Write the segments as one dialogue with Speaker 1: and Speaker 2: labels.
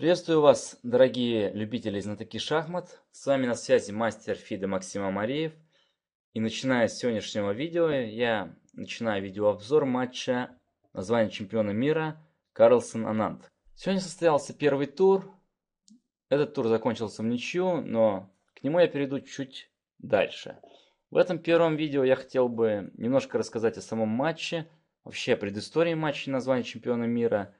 Speaker 1: Приветствую вас, дорогие любители знатоки шахмат. С вами на связи мастер Фида Максима Мариев. И начиная с сегодняшнего видео, я начинаю видеообзор матча на звание чемпиона мира Карлсон Анант. Сегодня состоялся первый тур. Этот тур закончился в ничью, но к нему я перейду чуть дальше. В этом первом видео я хотел бы немножко рассказать о самом матче, вообще о предыстории матча на звание чемпиона мира –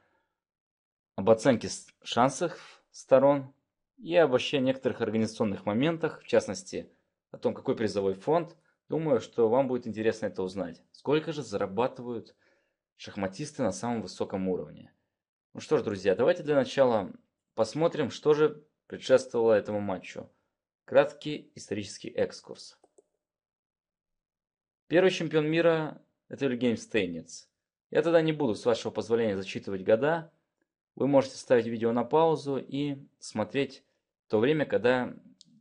Speaker 1: об оценке шансов сторон и об вообще некоторых организационных моментах, в частности, о том, какой призовой фонд. Думаю, что вам будет интересно это узнать. Сколько же зарабатывают шахматисты на самом высоком уровне? Ну что ж, друзья, давайте для начала посмотрим, что же предшествовало этому матчу. Краткий исторический экскурс. Первый чемпион мира – это Вильгельм Стейнец. Я тогда не буду, с вашего позволения, зачитывать года – вы можете ставить видео на паузу и смотреть то время, когда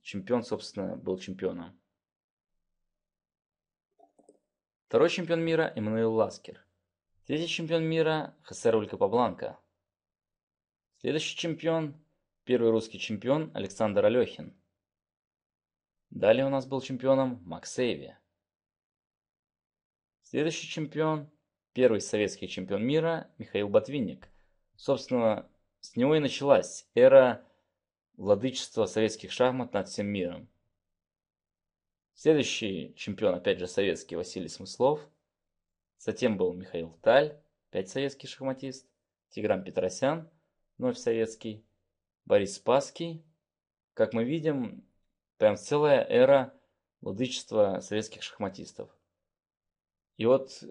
Speaker 1: чемпион, собственно, был чемпионом. Второй чемпион мира – Эммануил Ласкер. Третий чемпион мира – Хосе Рулька Пабланка. Следующий чемпион – первый русский чемпион Александр Алехин. Далее у нас был чемпионом Максейви. Следующий чемпион – первый советский чемпион мира Михаил Ботвинник. Собственно, с него и началась эра владычества советских шахмат над всем миром. Следующий чемпион, опять же, советский Василий Смыслов. Затем был Михаил Таль, опять советский шахматист. Тигран Петросян, вновь советский. Борис Спасский. Как мы видим, прям целая эра владычества советских шахматистов. И вот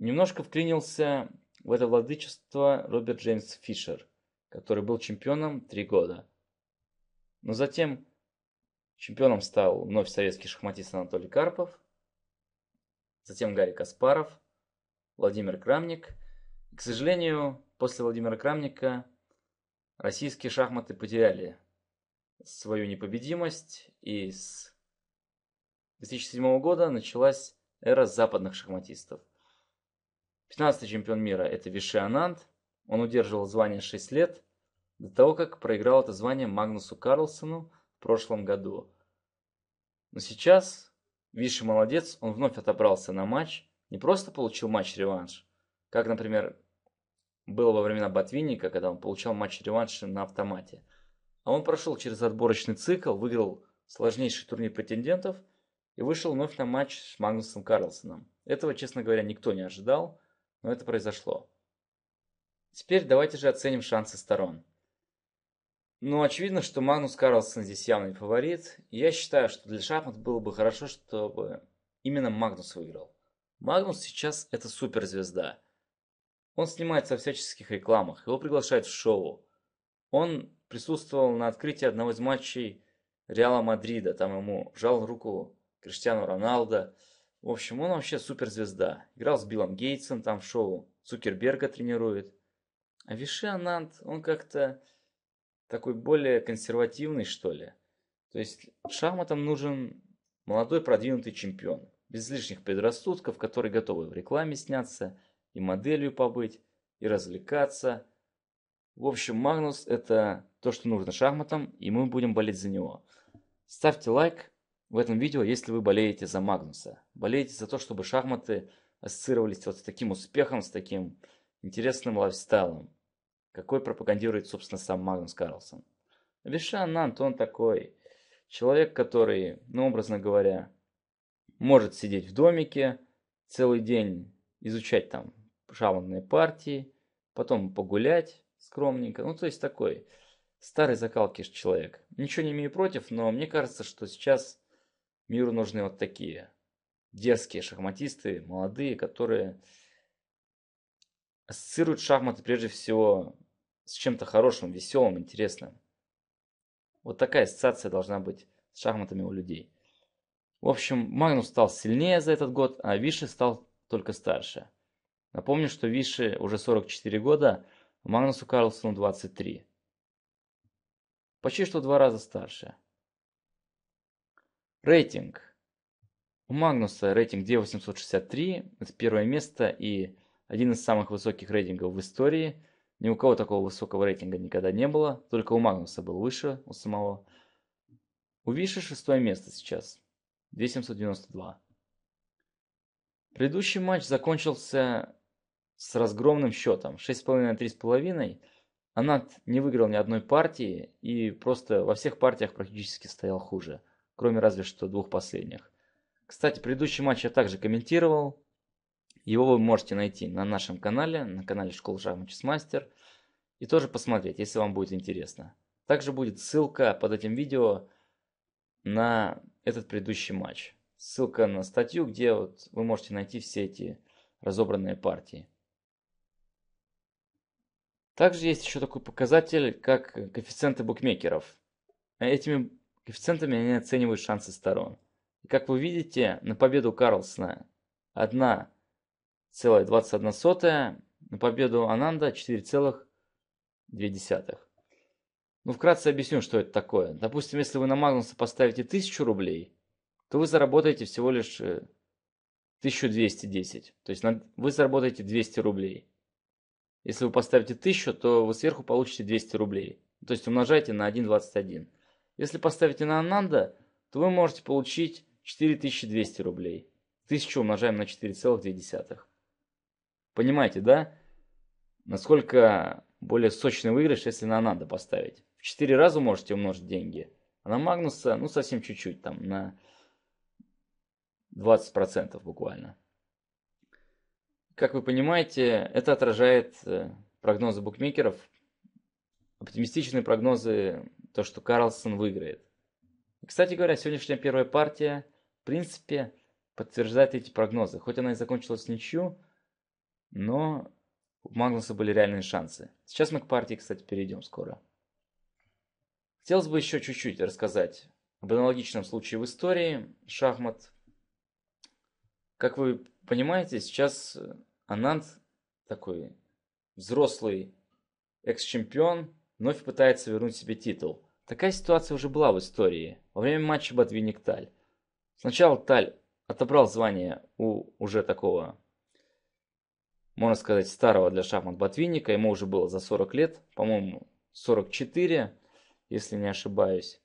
Speaker 1: немножко вклинился в это владычество Роберт Джеймс Фишер, который был чемпионом три года. Но затем чемпионом стал вновь советский шахматист Анатолий Карпов, затем Гарри Каспаров, Владимир Крамник. И, к сожалению, после Владимира Крамника российские шахматы потеряли свою непобедимость, и с 2007 года началась эра западных шахматистов. 15-й чемпион мира – это Виши Ананд. Он удерживал звание 6 лет, до того, как проиграл это звание Магнусу Карлсону в прошлом году. Но сейчас Виши молодец, он вновь отобрался на матч, не просто получил матч-реванш, как, например, было во времена Ботвинника, когда он получал матч реванш на автомате. А он прошел через отборочный цикл, выиграл сложнейший турнир претендентов и вышел вновь на матч с Магнусом Карлсоном. Этого, честно говоря, никто не ожидал но это произошло. Теперь давайте же оценим шансы сторон. Ну, очевидно, что Магнус Карлсон здесь явный фаворит. Я считаю, что для шахмат было бы хорошо, чтобы именно Магнус выиграл. Магнус сейчас это суперзвезда. Он снимается во всяческих рекламах, его приглашают в шоу. Он присутствовал на открытии одного из матчей Реала Мадрида, там ему жал руку Криштиану Роналдо. В общем, он вообще суперзвезда. Играл с Биллом Гейтсом там в шоу, Цукерберга тренирует. А Виши Анант, он как-то такой более консервативный, что ли. То есть шахматам нужен молодой продвинутый чемпион, без лишних предрассудков, который готовы в рекламе сняться, и моделью побыть, и развлекаться. В общем, Магнус – это то, что нужно шахматам, и мы будем болеть за него. Ставьте лайк, в этом видео, если вы болеете за Магнуса. Болеете за то, чтобы шахматы ассоциировались вот с таким успехом, с таким интересным лайфстайлом, какой пропагандирует, собственно, сам Магнус Карлсон. Вишанант, он такой человек, который, ну, образно говоря, может сидеть в домике целый день, изучать там шахматные партии, потом погулять скромненько. Ну, то есть такой старый закалкиш человек. Ничего не имею против, но мне кажется, что сейчас Миру нужны вот такие дерзкие шахматисты, молодые, которые ассоциируют шахматы прежде всего с чем-то хорошим, веселым, интересным. Вот такая ассоциация должна быть с шахматами у людей. В общем, Магнус стал сильнее за этот год, а Виши стал только старше. Напомню, что Виши уже 44 года, а Магнусу Карлсону 23. Почти что в два раза старше. Рейтинг. У Магнуса рейтинг D863, это первое место и один из самых высоких рейтингов в истории. Ни у кого такого высокого рейтинга никогда не было, только у Магнуса был выше, у самого. У Виши шестое место сейчас, 2792. Предыдущий матч закончился с разгромным счетом 6,5-3,5. Анат не выиграл ни одной партии и просто во всех партиях практически стоял хуже – кроме разве что двух последних. Кстати, предыдущий матч я также комментировал. Его вы можете найти на нашем канале, на канале Школы Шахмат Мастер, И тоже посмотреть, если вам будет интересно. Также будет ссылка под этим видео на этот предыдущий матч. Ссылка на статью, где вот вы можете найти все эти разобранные партии. Также есть еще такой показатель, как коэффициенты букмекеров. Этими Коэффициентами они оценивают шансы сторон. И как вы видите, на победу Карлсона 1,21, на победу Ананда 4,2. Ну, вкратце объясню, что это такое. Допустим, если вы на Магнуса поставите 1000 рублей, то вы заработаете всего лишь 1210. Э, то есть вы заработаете 200 рублей. Если вы поставите 1000, то вы сверху получите 200 рублей. То есть умножайте на 1,21. Если поставите на Ананда, то вы можете получить 4200 рублей. 1000 умножаем на 4,2. Понимаете, да? Насколько более сочный выигрыш, если на Ананда поставить. В 4 раза можете умножить деньги. А на Магнуса, ну, совсем чуть-чуть, там, на 20% буквально. Как вы понимаете, это отражает э, прогнозы букмекеров. Оптимистичные прогнозы то, что Карлсон выиграет. И, кстати говоря, сегодняшняя первая партия, в принципе, подтверждает эти прогнозы. Хоть она и закончилась ничью, но у Магнуса были реальные шансы. Сейчас мы к партии, кстати, перейдем скоро. Хотелось бы еще чуть-чуть рассказать об аналогичном случае в истории шахмат. Как вы понимаете, сейчас Анант, такой взрослый экс-чемпион, вновь пытается вернуть себе титул. Такая ситуация уже была в истории, во время матча Ботвинник-Таль. Сначала Таль отобрал звание у уже такого, можно сказать, старого для шахмат Ботвинника, ему уже было за 40 лет, по-моему, 44, если не ошибаюсь,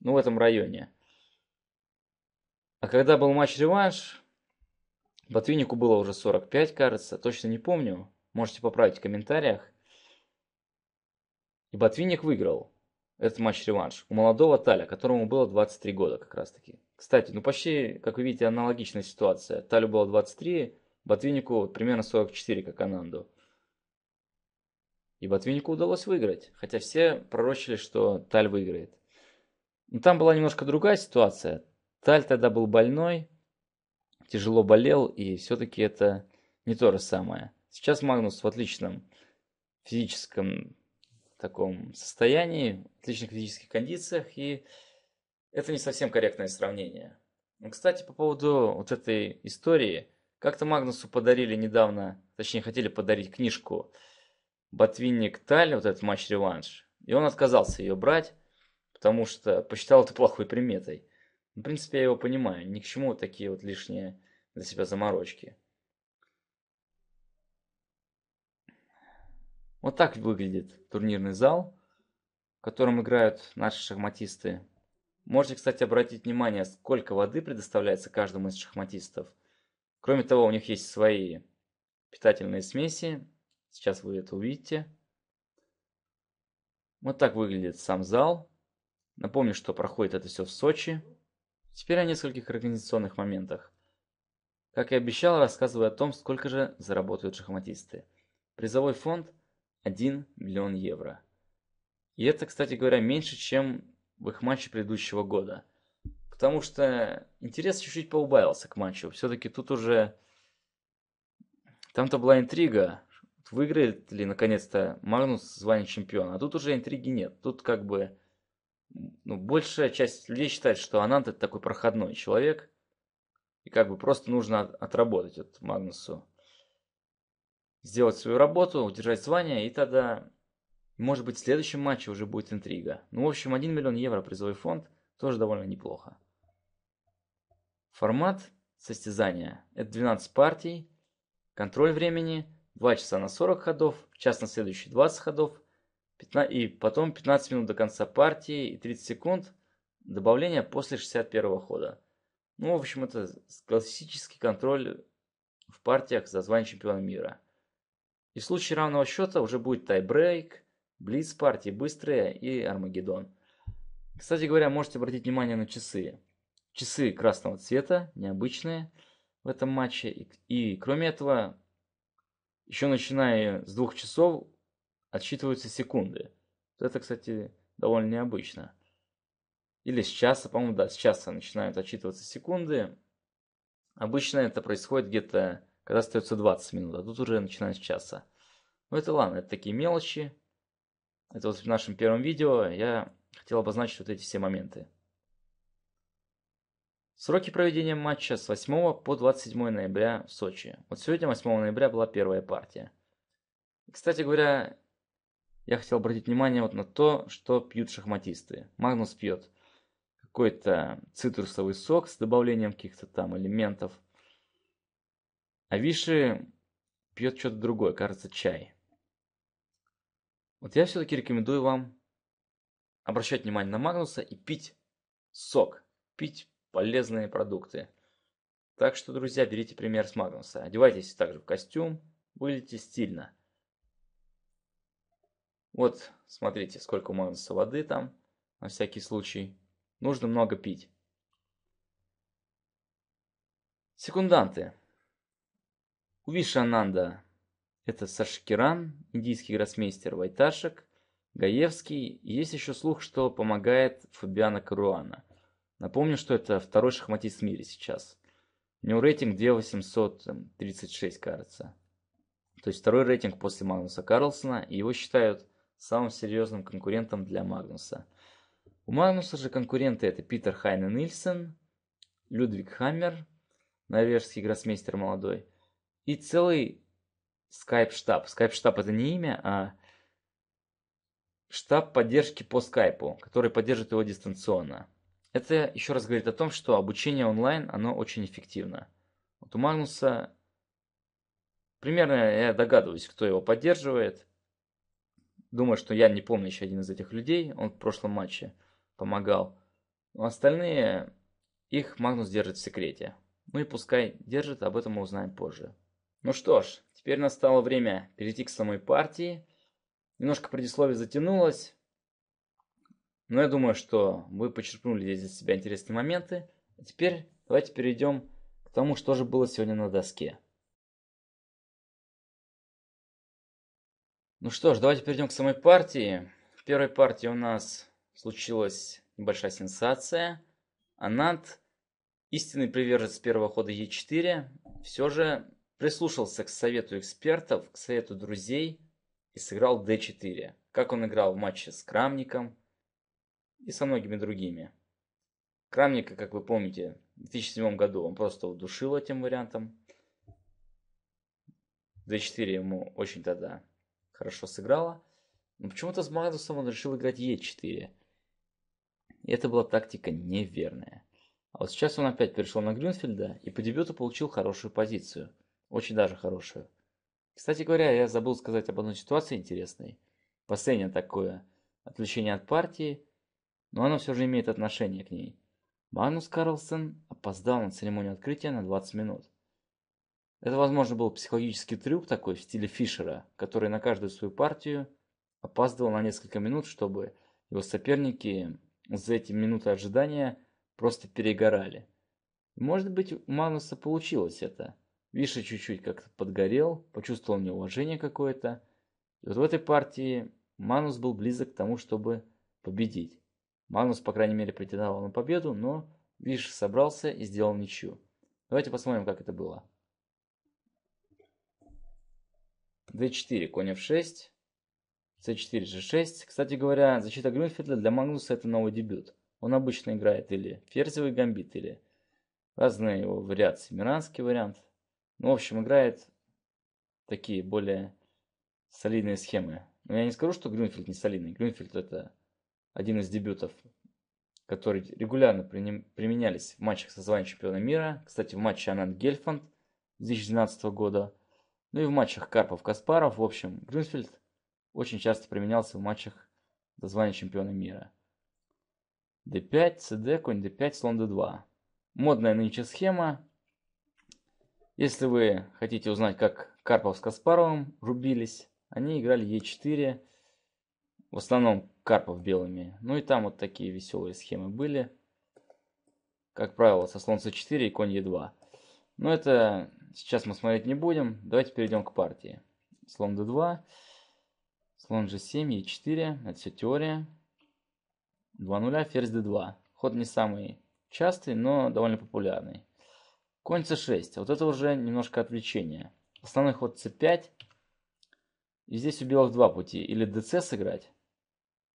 Speaker 1: ну в этом районе. А когда был матч-реванш, Ботвиннику было уже 45, кажется, точно не помню, можете поправить в комментариях. И Ботвинник выиграл этот матч-реванш у молодого Таля, которому было 23 года как раз-таки. Кстати, ну почти, как вы видите, аналогичная ситуация. Талю было 23, Ботвиннику примерно 44, как Ананду. И Ботвиннику удалось выиграть, хотя все пророчили, что Таль выиграет. Но там была немножко другая ситуация. Таль тогда был больной, тяжело болел, и все-таки это не то же самое. Сейчас Магнус в отличном физическом таком состоянии, в отличных физических кондициях, и это не совсем корректное сравнение. Ну, кстати, по поводу вот этой истории, как-то Магнусу подарили недавно, точнее хотели подарить книжку «Ботвинник Таль», вот этот матч-реванш, и он отказался ее брать, потому что посчитал это плохой приметой. Ну, в принципе, я его понимаю, ни к чему такие вот лишние для себя заморочки. Вот так выглядит турнирный зал, в котором играют наши шахматисты. Можете, кстати, обратить внимание, сколько воды предоставляется каждому из шахматистов. Кроме того, у них есть свои питательные смеси. Сейчас вы это увидите. Вот так выглядит сам зал. Напомню, что проходит это все в Сочи. Теперь о нескольких организационных моментах. Как и обещал, рассказываю о том, сколько же заработают шахматисты. Призовой фонд 1 миллион евро. И это, кстати говоря, меньше, чем в их матче предыдущего года. Потому что интерес чуть-чуть поубавился к матчу. Все-таки тут уже... Там-то была интрига, выиграет ли наконец-то Магнус звание чемпиона. А тут уже интриги нет. Тут как бы... Ну, большая часть людей считает, что Ананд это такой проходной человек. И как бы просто нужно отработать от Магнусу сделать свою работу, удержать звание, и тогда, может быть, в следующем матче уже будет интрига. Ну, в общем, 1 миллион евро призовой фонд тоже довольно неплохо. Формат состязания – это 12 партий, контроль времени – 2 часа на 40 ходов, час на следующие 20 ходов, 15, и потом 15 минут до конца партии и 30 секунд добавления после 61 хода. Ну, в общем, это классический контроль в партиях за звание чемпиона мира – и в случае равного счета уже будет тайбрейк, блиц партии быстрая и Армагеддон. Кстати говоря, можете обратить внимание на часы. Часы красного цвета, необычные в этом матче. И, и кроме этого, еще начиная с двух часов отсчитываются секунды. Это, кстати, довольно необычно. Или с часа, по-моему, да, с часа начинают отчитываться секунды. Обычно это происходит где-то когда остается 20 минут, а тут уже начинается часа. Ну это ладно, это такие мелочи. Это вот в нашем первом видео я хотел обозначить вот эти все моменты. Сроки проведения матча с 8 по 27 ноября в Сочи. Вот сегодня, 8 ноября, была первая партия. кстати говоря, я хотел обратить внимание вот на то, что пьют шахматисты. Магнус пьет какой-то цитрусовый сок с добавлением каких-то там элементов – а Виши пьет что-то другое, кажется, чай. Вот я все-таки рекомендую вам обращать внимание на Магнуса и пить сок, пить полезные продукты. Так что, друзья, берите пример с Магнуса. Одевайтесь также в костюм, выглядите стильно. Вот, смотрите, сколько у Магнуса воды там, на всякий случай. Нужно много пить. Секунданты. Вишананда. Это Сашкиран, индийский гроссмейстер Вайташек, Гаевский. Есть еще слух, что помогает Фабиана Каруана. Напомню, что это второй шахматист в мире сейчас. У него рейтинг 2836, кажется. То есть второй рейтинг после Магнуса Карлсона, и его считают самым серьезным конкурентом для Магнуса. У Магнуса же конкуренты это Питер Хайне Нильсен, Людвиг Хаммер, норвежский гроссмейстер молодой, и целый Skype штаб Skype штаб это не имя, а штаб поддержки по скайпу, который поддержит его дистанционно. Это еще раз говорит о том, что обучение онлайн, оно очень эффективно. Вот у Магнуса примерно я догадываюсь, кто его поддерживает. Думаю, что я не помню еще один из этих людей, он в прошлом матче помогал. Но остальные, их Магнус держит в секрете. Ну и пускай держит, об этом мы узнаем позже. Ну что ж, теперь настало время перейти к самой партии. Немножко предисловие затянулось, но я думаю, что вы почерпнули здесь для себя интересные моменты. А теперь давайте перейдем к тому, что же было сегодня на доске. Ну что ж, давайте перейдем к самой партии. В первой партии у нас случилась небольшая сенсация. Анант, истинный приверженец первого хода Е4, все же прислушался к совету экспертов, к совету друзей и сыграл d4, как он играл в матче с Крамником и со многими другими. Крамника, как вы помните, в 2007 году он просто удушил этим вариантом. d4 ему очень тогда хорошо сыграло, Но почему-то с Магнусом он решил играть e 4 И это была тактика неверная. А вот сейчас он опять перешел на Грюнфельда и по дебюту получил хорошую позицию. Очень даже хорошую. Кстати говоря, я забыл сказать об одной ситуации интересной. По такое. Отвлечение от партии, но оно все же имеет отношение к ней. Магнус Карлсон опоздал на церемонию открытия на 20 минут. Это, возможно, был психологический трюк такой в стиле Фишера, который на каждую свою партию опаздывал на несколько минут, чтобы его соперники за эти минуты ожидания просто перегорали. может быть, у Магнуса получилось это – Виша чуть-чуть как-то подгорел, почувствовал неуважение какое-то. И вот в этой партии Манус был близок к тому, чтобы победить. Манус, по крайней мере, претендовал на победу, но Виш собрался и сделал ничью. Давайте посмотрим, как это было. d4, конь f6, c4, g6. Кстати говоря, защита Грюнфельда для Магнуса это новый дебют. Он обычно играет или ферзевый гамбит, или разные его вариации. Миранский вариант, ну, в общем, играет такие более солидные схемы. Но ну, я не скажу, что Гринфилд не солидный. Гринфилд это один из дебютов, которые регулярно применялись в матчах со званием чемпиона мира. Кстати, в матче Ананд Гельфанд 2012 года. Ну и в матчах Карпов-Каспаров. В общем, Гринфилд очень часто применялся в матчах за звание чемпиона мира. d5, cd, конь d5, слон d2. Модная нынче схема, если вы хотите узнать, как Карпов с Каспаровым рубились, они играли Е4, в основном Карпов белыми. Ну и там вот такие веселые схемы были. Как правило, со слон С4 и конь Е2. Но это сейчас мы смотреть не будем. Давайте перейдем к партии. Слон d2, слон g7, е 4 Это все теория. 2 нуля, ферзь d2. Ход не самый частый, но довольно популярный. Конь c6. Вот это уже немножко отвлечение. Основной ход c5. И здесь у белых два пути. Или dc сыграть,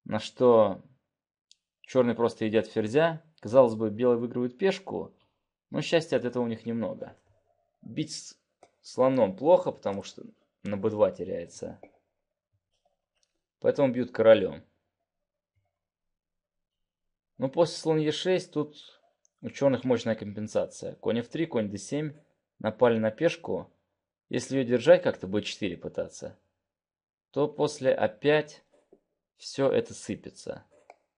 Speaker 1: на что черный просто едят ферзя. Казалось бы, белые выигрывают пешку, но счастья от этого у них немного. Бить слоном плохо, потому что на b2 теряется. Поэтому бьют королем. Но ну, после слон e6 тут у черных мощная компенсация. Конь f3, конь d7. Напали на пешку. Если ее держать как-то, b4 пытаться, то после опять все это сыпется.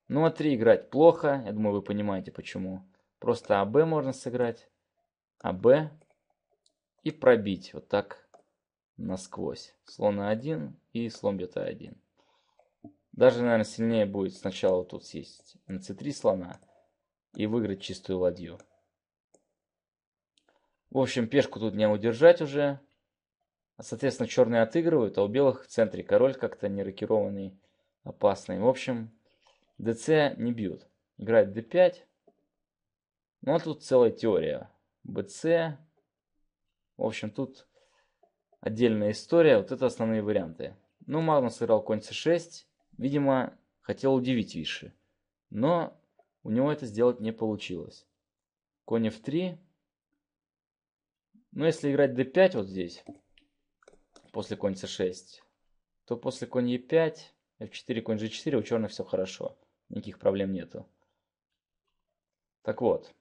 Speaker 1: Ну а 3 играть плохо. Я думаю, вы понимаете почему. Просто АБ можно сыграть. АБ. И пробить вот так насквозь. Слон А1 и слон бета 1. Даже, наверное, сильнее будет сначала тут съесть на c3 слона и выиграть чистую ладью. В общем, пешку тут не удержать уже. Соответственно, черные отыгрывают, а у белых в центре король как-то не опасный. В общем, ДЦ не бьют. Играет d5. Ну а тут целая теория. БЦ. В общем, тут отдельная история. Вот это основные варианты. Ну, Магнус сыграл конь c6. Видимо, хотел удивить Виши. Но у него это сделать не получилось. Конь f3. Но ну, если играть d5 вот здесь, после конь c6, то после конь e5, f4, конь g4 у черных все хорошо. Никаких проблем нету. Так вот.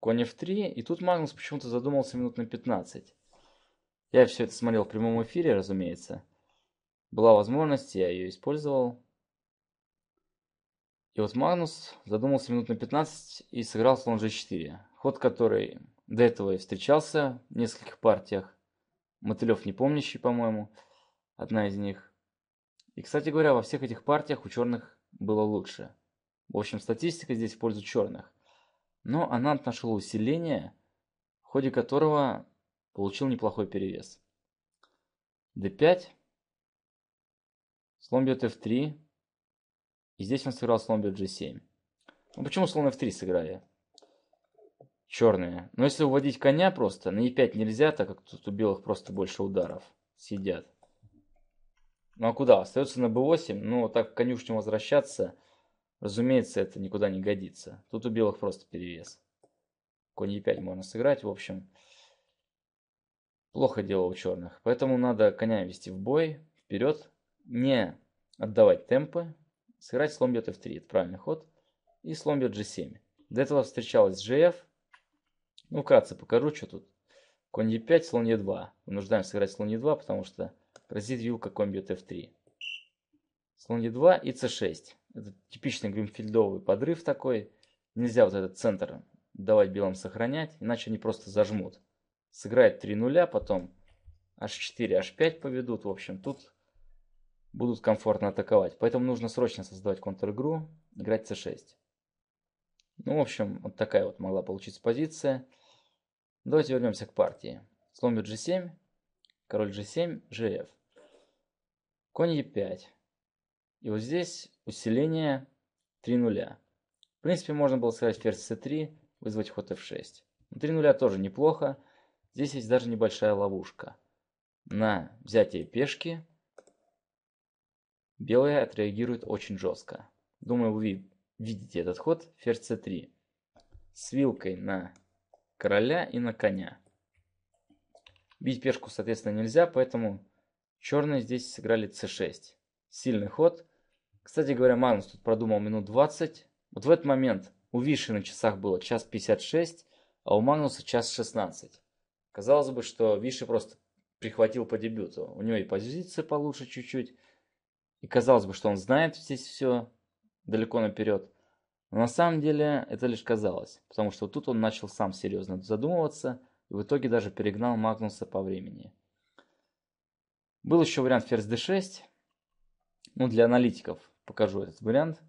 Speaker 1: Конь f3. И тут Магнус почему-то задумался минут на 15. Я все это смотрел в прямом эфире, разумеется. Была возможность, я ее использовал. И вот Магнус задумался минут на 15 и сыграл слон g4, ход который до этого и встречался в нескольких партиях. Мотылев не помнящий, по-моему, одна из них. И, кстати говоря, во всех этих партиях у черных было лучше. В общем, статистика здесь в пользу черных. Но Анант нашел усиление, в ходе которого получил неплохой перевес. d5. Слон бьет f3. И здесь он сыграл слон бьет g7. Ну почему слон f3 сыграли? Черные. Но если уводить коня просто, на e5 нельзя, так как тут у белых просто больше ударов. Сидят. Ну а куда? Остается на b8, но ну, так к конюшню возвращаться, разумеется, это никуда не годится. Тут у белых просто перевес. Конь e5 можно сыграть, в общем. Плохо дело у черных. Поэтому надо коня вести в бой, вперед, не отдавать темпы, Сыграть слон бьет f3, это правильный ход. И слон бьет g7. До этого встречалась gf. Ну, вкратце покажу, что тут. Конь e5, слон e2. Вынуждаем сыграть слон e2, потому что грозит вилка, конь бьет f3. Слон e2 и c6. Это типичный гринфильдовый подрыв такой. Нельзя вот этот центр давать белым сохранять, иначе они просто зажмут. Сыграет 3 нуля, потом h4, h5 поведут. В общем, тут будут комфортно атаковать. Поэтому нужно срочно создавать контр-игру, играть c6. Ну, в общем, вот такая вот могла получиться позиция. Давайте вернемся к партии. Слон бьет g7, король g7, gf. Конь e5. И вот здесь усиление 3 нуля. В принципе, можно было сыграть ферзь c3, вызвать ход f6. Но 3 нуля тоже неплохо. Здесь есть даже небольшая ловушка. На взятие пешки Белые отреагируют очень жестко. Думаю, вы видите этот ход. Ферзь c3. С вилкой на короля и на коня. Бить пешку, соответственно, нельзя, поэтому черные здесь сыграли c6. Сильный ход. Кстати говоря, Магнус тут продумал минут 20. Вот в этот момент у Виши на часах было час 56, а у Магнуса час 16. Казалось бы, что Виши просто прихватил по дебюту. У него и позиция получше чуть-чуть. И казалось бы, что он знает здесь все далеко наперед. Но на самом деле это лишь казалось, потому что тут он начал сам серьезно задумываться и в итоге даже перегнал Магнуса по времени. Был еще вариант ферзь d6. Ну, для аналитиков покажу этот вариант.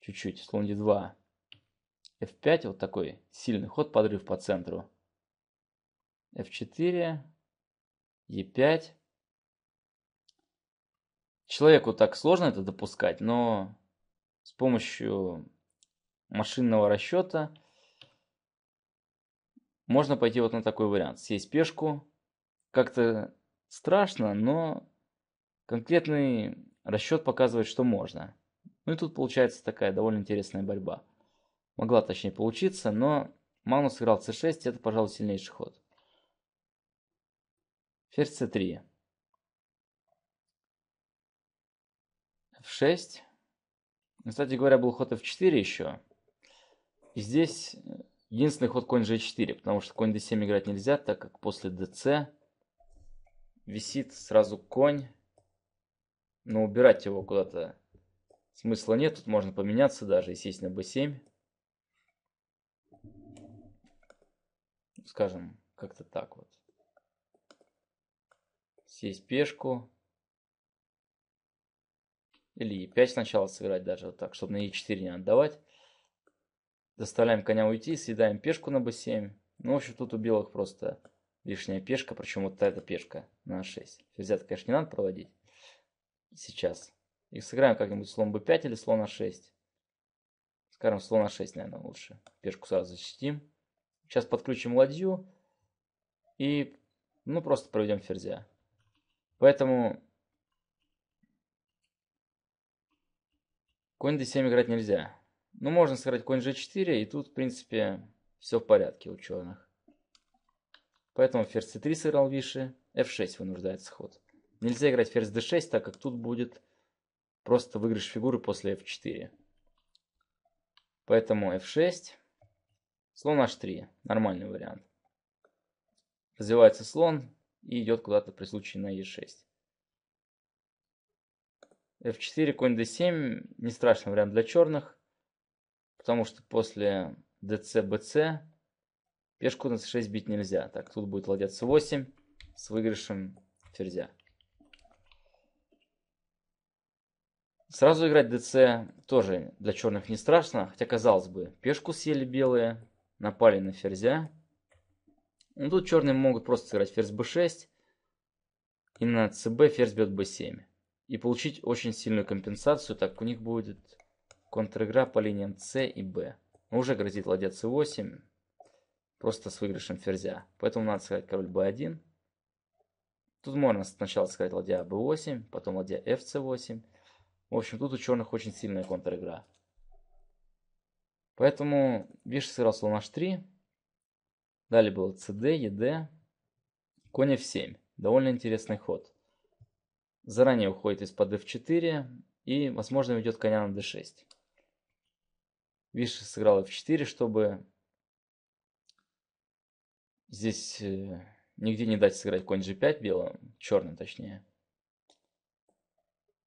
Speaker 1: Чуть-чуть, слон d2. f5, вот такой сильный ход, подрыв по центру. f4, e5. Человеку так сложно это допускать, но с помощью машинного расчета можно пойти вот на такой вариант. Сесть пешку. Как-то страшно, но конкретный расчет показывает, что можно. Ну и тут получается такая довольно интересная борьба. Могла точнее получиться, но Магнус сыграл c6, это, пожалуй, сильнейший ход. Ферзь c3. f6. Кстати говоря, был ход f4 еще. И здесь э, единственный ход конь g4, потому что конь d7 играть нельзя, так как после dc висит сразу конь. Но убирать его куда-то смысла нет. Тут можно поменяться даже и сесть на b7. Скажем, как-то так вот. Сесть пешку. Или e5 сначала сыграть даже вот так, чтобы на e4 не отдавать. Заставляем коня уйти, съедаем пешку на b7. Ну, в общем, тут у белых просто лишняя пешка, причем вот эта пешка на a6. Взятка, конечно, не надо проводить сейчас. И сыграем как-нибудь слон b5 или слон a6. А Скажем, слон a6, а наверное, лучше. Пешку сразу защитим. Сейчас подключим ладью и, ну, просто проведем ферзя. Поэтому Конь d7 играть нельзя. Ну, можно сыграть конь g4, и тут, в принципе, все в порядке у черных. Поэтому ферзь c3 сыграл Виши, f6 вынуждается ход. Нельзя играть ферзь d6, так как тут будет просто выигрыш фигуры после f4. Поэтому f6, слон h3, нормальный вариант. Развивается слон и идет куда-то при случае на e6 f4, конь d7 не страшный вариант для черных, потому что после dc, bc пешку на c6 бить нельзя. Так, тут будет ладья c8 с выигрышем ферзя. Сразу играть dc тоже для черных не страшно, хотя казалось бы, пешку съели белые, напали на ферзя. Ну тут черные могут просто сыграть ферзь b6 и на cb ферзь бьет b7 и получить очень сильную компенсацию, так у них будет контр-игра по линиям С и Б. уже грозит ладья c 8 просто с выигрышем ферзя. Поэтому надо сказать король b 1 Тут можно сначала сказать ладья b 8 потом ладья ФС8. В общем, тут у черных очень сильная контр-игра. Поэтому Виш сыграл слон h3. Далее было cd, ед, конь f7. Довольно интересный ход заранее уходит из-под f4 и, возможно, ведет коня на d6. Виш сыграл f4, чтобы здесь э, нигде не дать сыграть конь g5 белым, черным точнее.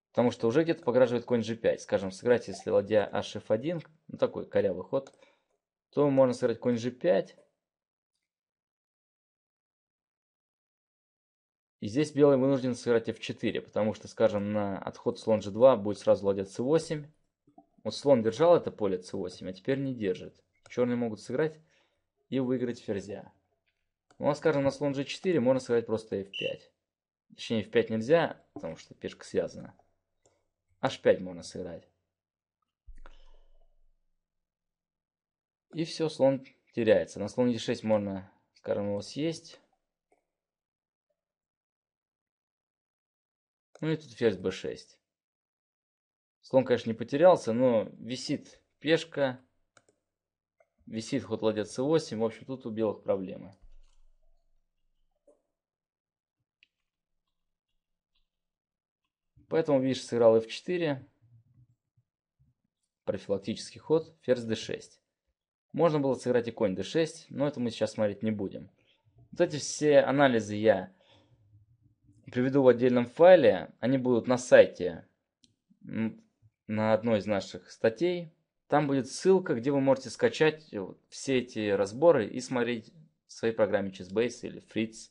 Speaker 1: Потому что уже где-то пограживает конь g5. Скажем, сыграть, если ладья hf1, ну такой корявый ход, то можно сыграть конь g5, И здесь белый вынужден сыграть f4, потому что, скажем, на отход слон g2 будет сразу ладья c8. Вот слон держал это поле c8, а теперь не держит. Черные могут сыграть и выиграть ферзя. Ну а, скажем, на слон g4 можно сыграть просто f5. Точнее, f5 нельзя, потому что пешка связана. h5 можно сыграть. И все, слон теряется. На слон e6 можно, скажем, его съесть. Ну и тут ферзь b6. Слон, конечно, не потерялся, но висит пешка. Висит ход ладья c8. В общем, тут у белых проблемы. Поэтому, видишь, сыграл f4. Профилактический ход. Ферзь d6. Можно было сыграть и конь d6, но это мы сейчас смотреть не будем. Вот эти все анализы я приведу в отдельном файле, они будут на сайте, на одной из наших статей. Там будет ссылка, где вы можете скачать э, все эти разборы и смотреть в своей программе ChessBase или Fritz.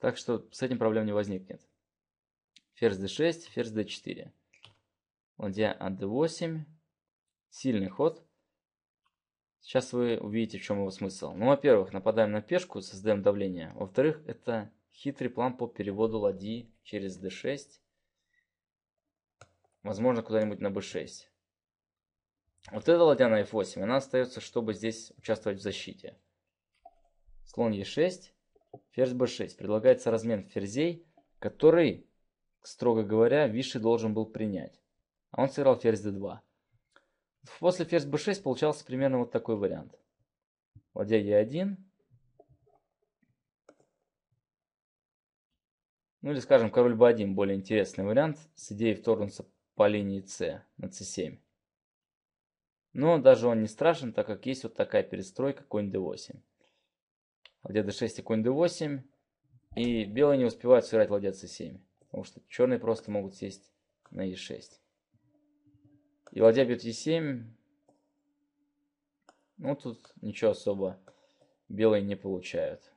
Speaker 1: Так что с этим проблем не возникнет. Ферзь d6, ферзь d4. Ладья от d8. Сильный ход. Сейчас вы увидите, в чем его смысл. Ну, во-первых, нападаем на пешку, создаем давление. Во-вторых, это Хитрый план по переводу ладьи через d6. Возможно, куда-нибудь на b6. Вот эта ладья на f8, она остается, чтобы здесь участвовать в защите. Слон e6, ферзь b6. Предлагается размен ферзей, который, строго говоря, Виши должен был принять. А он сыграл ферзь d2. После ферзь b6 получался примерно вот такой вариант. Ладья e1, Ну или, скажем, король b1, более интересный вариант, с идеей вторгнуться по линии c на c7. Но даже он не страшен, так как есть вот такая перестройка конь d8. Ладья d6 и конь d8. И белые не успевают сыграть ладья c7, потому что черные просто могут сесть на e6. И ладья бьет e7. Ну тут ничего особо белые не получают.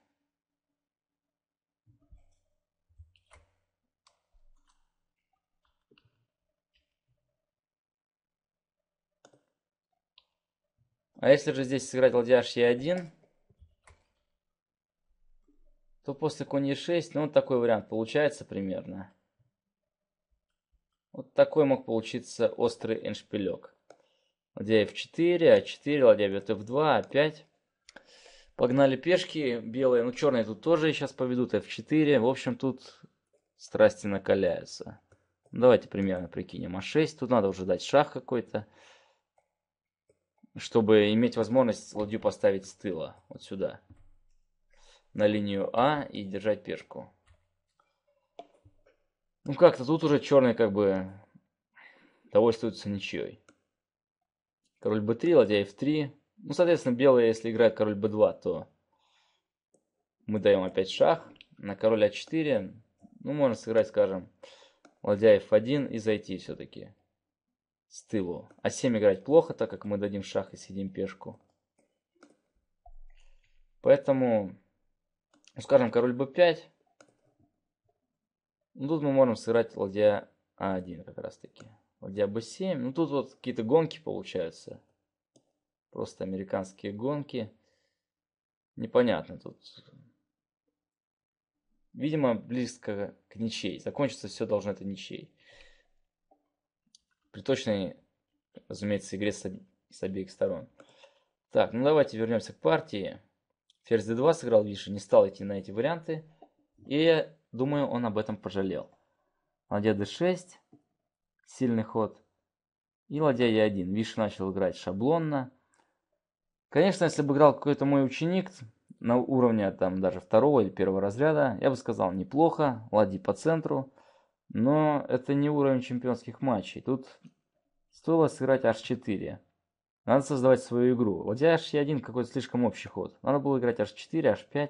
Speaker 1: А если же здесь сыграть ладья h1, то после конь e6, ну вот такой вариант получается примерно. Вот такой мог получиться острый эншпилек. Ладья f4, а4, ладья бьет f2, а5. Погнали пешки белые, ну черные тут тоже сейчас поведут, f4. В общем, тут страсти накаляются. Давайте примерно прикинем. А6, тут надо уже дать шах какой-то чтобы иметь возможность ладью поставить с тыла, вот сюда, на линию А и держать пешку. Ну как-то тут уже черные как бы довольствуются ничьей. Король b3, ладья f3. Ну, соответственно, белые, если играют король b2, то мы даем опять шах. На король а4, ну, можно сыграть, скажем, ладья f1 и зайти все-таки с тылу. А 7 играть плохо, так как мы дадим шах и съедим пешку. Поэтому, ну, скажем, король b5. Ну, тут мы можем сыграть ладья а1 как раз таки. Ладья b7. Ну, тут вот какие-то гонки получаются. Просто американские гонки. Непонятно тут. Видимо, близко к ничей. Закончится все должно это ничей. При точной, разумеется, игре с, обеих сторон. Так, ну давайте вернемся к партии. Ферзь d2 сыграл Виши, не стал идти на эти варианты. И я думаю, он об этом пожалел. Ладья d6, сильный ход. И ладья e1. Виш начал играть шаблонно. Конечно, если бы играл какой-то мой ученик на уровне там даже второго или первого разряда, я бы сказал неплохо, ладьи по центру. Но это не уровень чемпионских матчей. Тут стоило сыграть h4. Надо создавать свою игру. Ладья h1 какой-то слишком общий ход. Надо было играть h4, h5.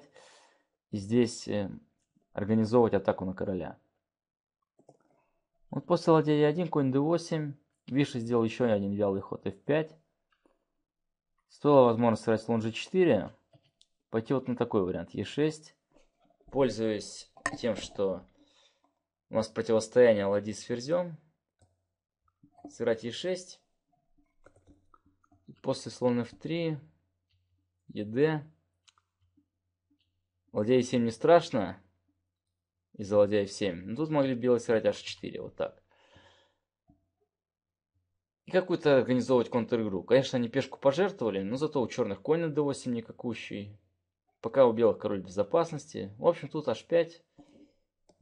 Speaker 1: И здесь э, организовывать атаку на короля. Вот после ладья e1, конь d8. Виша сделал еще один вялый ход f5. Стоило возможность сыграть слон g4. Пойти вот на такой вариант e6. Пользуясь тем, что у нас противостояние ладьи с ферзем. Сыграть e6. После слон f3. ед. Ладья e7 не страшно. Из-за ладья f7. Но ну, тут могли белые сыграть h4. Вот так. И какую-то организовывать контр-игру. Конечно, они пешку пожертвовали, но зато у черных конь на d8 никакущий. Пока у белых король безопасности. В общем, тут h5.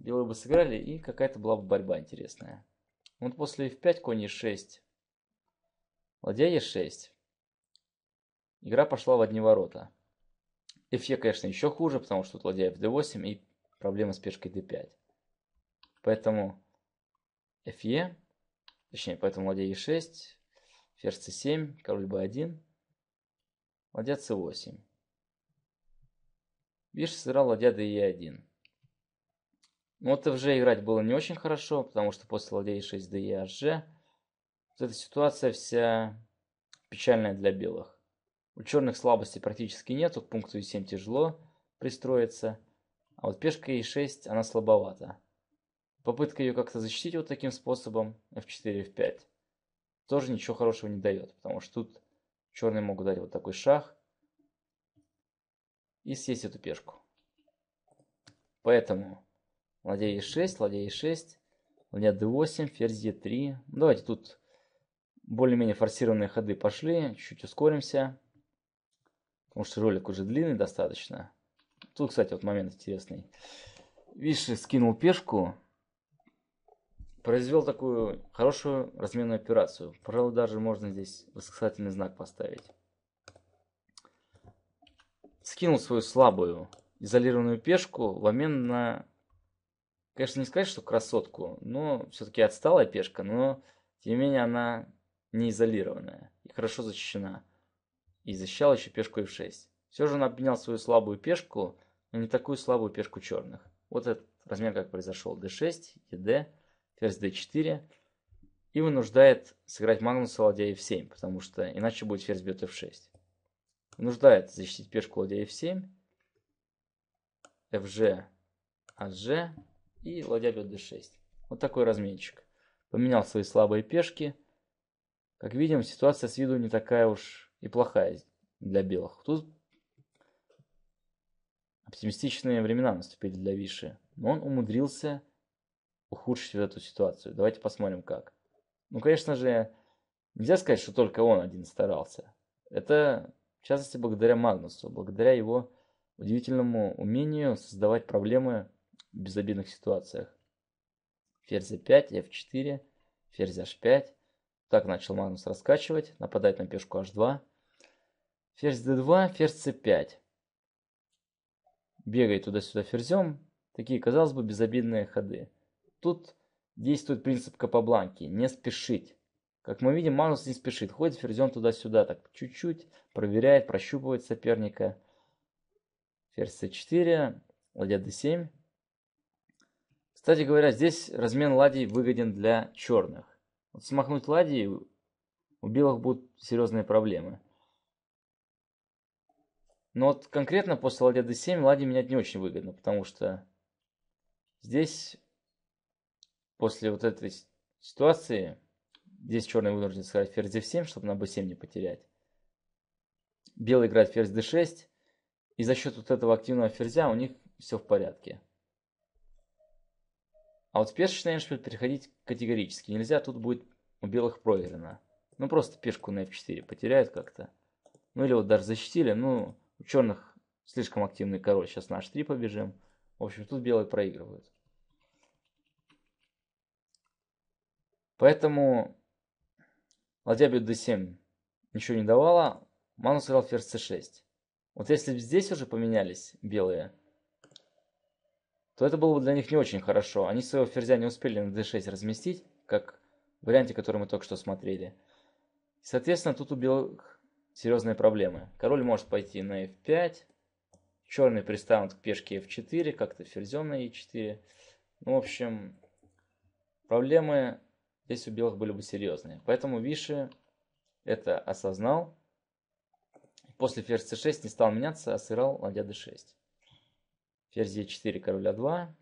Speaker 1: Белые бы сыграли, и какая-то была бы борьба интересная. Вот после f5 конь e6. Ладья e6. Игра пошла в одни ворота. Фе, конечно, еще хуже, потому что тут ладья fd8 и проблема с пешкой d5. Поэтому fe, точнее, поэтому ладья e6, ферзь c7, король b1, ладья c8. Видишь, сыграл ладья d 1 но ну, это уже играть было не очень хорошо, потому что после ладей 6 d и hg вот эта ситуация вся печальная для белых. У черных слабостей практически нету, к пункту e7 тяжело пристроиться, а вот пешка e6 она слабовата. Попытка ее как-то защитить вот таким способом f4, f5 тоже ничего хорошего не дает, потому что тут черные могут дать вот такой шаг и съесть эту пешку. Поэтому Ладья e6, ладья e6, ладья d8, ферзь e3. Ну, давайте тут более-менее форсированные ходы пошли, чуть-чуть ускоримся. Потому что ролик уже длинный достаточно. Тут, кстати, вот момент интересный. Виши скинул пешку, произвел такую хорошую разменную операцию. Пожалуй, даже можно здесь восклицательный знак поставить. Скинул свою слабую изолированную пешку в обмен на Конечно, не сказать, что красотку, но все-таки отсталая пешка, но тем не менее она не изолированная и хорошо защищена. И защищала еще пешку f6. Все же он обменял свою слабую пешку, но не такую слабую пешку черных. Вот этот размер как произошел. d6, ed, ферзь d4. И вынуждает сыграть Магнуса ладья f7, потому что иначе будет ферзь бьет f6. Вынуждает защитить пешку ладья f7. fg, hg, и ладья бьет d6. Вот такой разменчик. Поменял свои слабые пешки. Как видим, ситуация с виду не такая уж и плохая для белых. Тут оптимистичные времена наступили для Виши. Но он умудрился ухудшить эту ситуацию. Давайте посмотрим как. Ну, конечно же, нельзя сказать, что только он один старался. Это, в частности, благодаря Магнусу, благодаря его удивительному умению создавать проблемы безобидных ситуациях. Ферзь e5, f4, ферзь h5. Так начал Магнус раскачивать, нападать на пешку h2. Ферзь d2, ферзь c5. Бегает туда-сюда ферзем. Такие, казалось бы, безобидные ходы. Тут действует принцип капабланки, не спешить. Как мы видим, Магнус не спешит, ходит ферзем туда-сюда, так чуть-чуть, проверяет, прощупывает соперника. Ферзь c4, ладья d7. Кстати говоря, здесь размен ладей выгоден для черных. Вот смахнуть ладий у белых будут серьезные проблемы. Но вот конкретно после ладья d7 ладьи менять не очень выгодно, потому что здесь после вот этой ситуации здесь черный вынужден сыграть ферзь d7, чтобы на b7 не потерять. Белый играет ферзь d6, и за счет вот этого активного ферзя у них все в порядке. А вот пешечный эндшпиль переходить категорически нельзя, тут будет у белых проиграно. Ну просто пешку на f4 потеряют как-то. Ну или вот даже защитили, ну у черных слишком активный король, сейчас на h3 побежим. В общем, тут белые проигрывают. Поэтому ладья бьет d7 ничего не давала, Манус играл ферзь c6. Вот если бы здесь уже поменялись белые, то это было бы для них не очень хорошо. Они своего ферзя не успели на d6 разместить, как в варианте, который мы только что смотрели. соответственно, тут у белых серьезные проблемы. Король может пойти на f5, черный пристанут к пешке f4, как-то ферзем на e4. Ну, в общем, проблемы здесь у белых были бы серьезные. Поэтому Виши это осознал. После ферзь c6 не стал меняться, а сыграл ладья d6. Ферзь Е4, король a 2,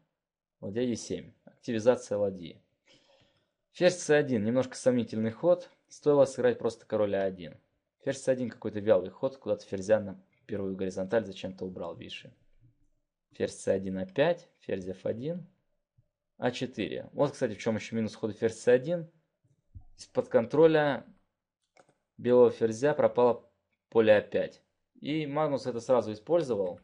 Speaker 1: ладья Е7. Активизация ладьи. Ферзь c 1 немножко сомнительный ход. Стоило сыграть просто король a 1. Ферзь c 1 какой-то вялый ход, куда-то ферзя на первую горизонталь зачем-то убрал Виши. Ферзь c 1 a5 ферзь F1, А4. Вот, кстати, в чем еще минус хода ферзь c 1 Из-под контроля белого ферзя пропало поле А5. И Магнус это сразу использовал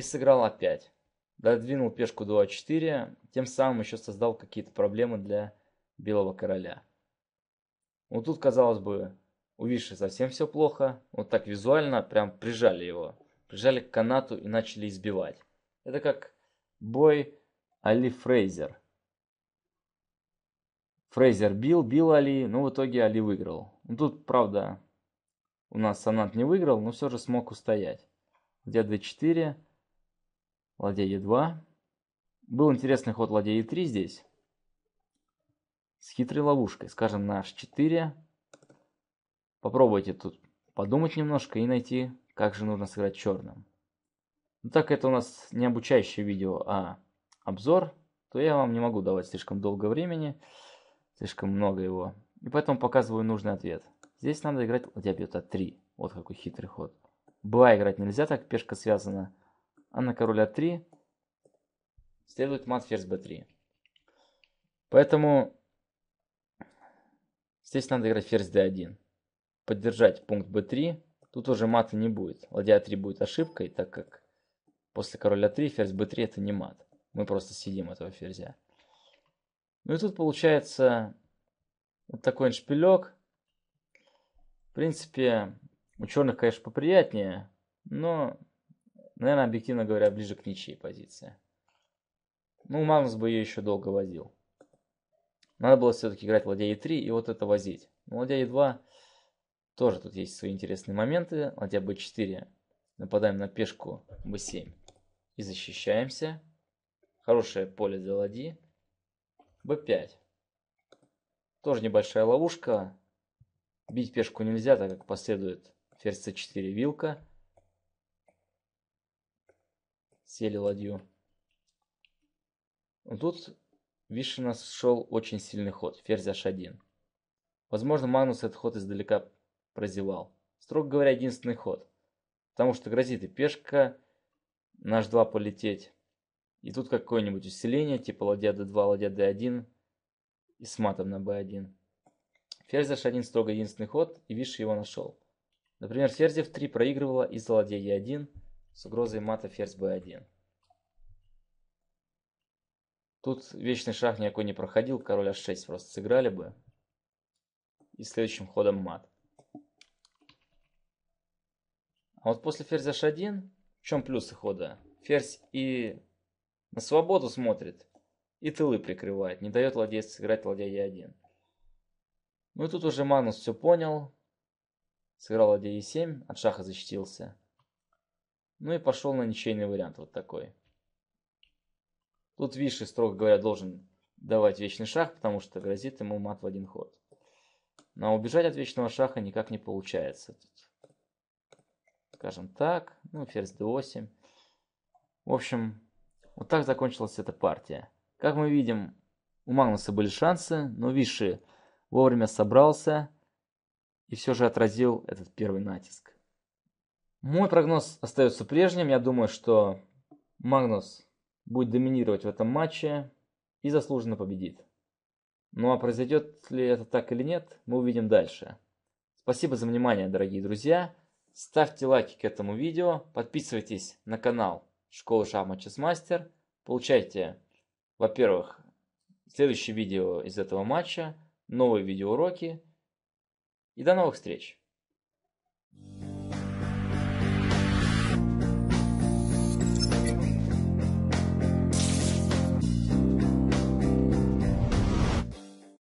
Speaker 1: и сыграл опять. Додвинул пешку до А4, тем самым еще создал какие-то проблемы для белого короля. Вот ну, тут, казалось бы, у Виши совсем все плохо. Вот так визуально прям прижали его. Прижали к канату и начали избивать. Это как бой Али Фрейзер. Фрейзер бил, бил Али, но в итоге Али выиграл. Ну, тут, правда, у нас Санат не выиграл, но все же смог устоять. Где d4, Ладья e 2 Был интересный ход ладья e 3 здесь. С хитрой ловушкой. Скажем, на H4. Попробуйте тут подумать немножко и найти, как же нужно сыграть черным. Но ну, так как это у нас не обучающее видео, а обзор, то я вам не могу давать слишком долго времени, слишком много его. И поэтому показываю нужный ответ. Здесь надо играть ладья бьет А3. Вот какой хитрый ход. Была играть нельзя, так пешка связана а на короля 3 следует мат ферзь b3. Поэтому здесь надо играть ферзь d1. Поддержать пункт b3. Тут уже мата не будет. Ладья 3 будет ошибкой, так как после короля 3 ферзь b3 это не мат. Мы просто сидим этого ферзя. Ну и тут получается вот такой шпилек. В принципе, у черных, конечно, поприятнее, но Наверное, объективно говоря, ближе к ничьей позиции. Ну, Магнус бы ее еще долго возил. Надо было все-таки играть ладья e3 и вот это возить. Но ну, ладья e2 тоже тут есть свои интересные моменты. Ладья b4. Нападаем на пешку b7. И защищаемся. Хорошее поле для ладьи. b5. Тоже небольшая ловушка. Бить пешку нельзя, так как последует ферзь c4 вилка сели ладью. Но ну, тут Вишина шел очень сильный ход, ферзь h1. Возможно, Магнус этот ход издалека прозевал. Строго говоря, единственный ход. Потому что грозит и пешка, наш 2 полететь. И тут какое-нибудь усиление, типа ладья d2, ладья d1 и с матом на b1. Ферзь h1 строго единственный ход, и Виш его нашел. Например, ферзь f3 проигрывала из-за ладья e1, с угрозой мата ферзь b1. Тут вечный шах никакой не проходил, король h6 просто сыграли бы. И следующим ходом мат. А вот после ферзь h1, в чем плюсы хода? Ферзь и на свободу смотрит, и тылы прикрывает, не дает ладье сыграть ладья e1. Ну и тут уже Магнус все понял. Сыграл ладья e7, от шаха защитился. Ну и пошел на ничейный вариант, вот такой. Тут Виши, строго говоря, должен давать вечный шах, потому что грозит ему мат в один ход. Но убежать от вечного шаха никак не получается. Скажем так, ну, ферзь d8. В общем, вот так закончилась эта партия. Как мы видим, у Магнуса были шансы, но Виши вовремя собрался и все же отразил этот первый натиск. Мой прогноз остается прежним. Я думаю, что Магнус будет доминировать в этом матче и заслуженно победит. Ну а произойдет ли это так или нет, мы увидим дальше. Спасибо за внимание, дорогие друзья. Ставьте лайки к этому видео, подписывайтесь на канал Школы Шахмат Мастер, Получайте, во-первых, следующее видео из этого матча, новые видеоуроки. И до новых встреч!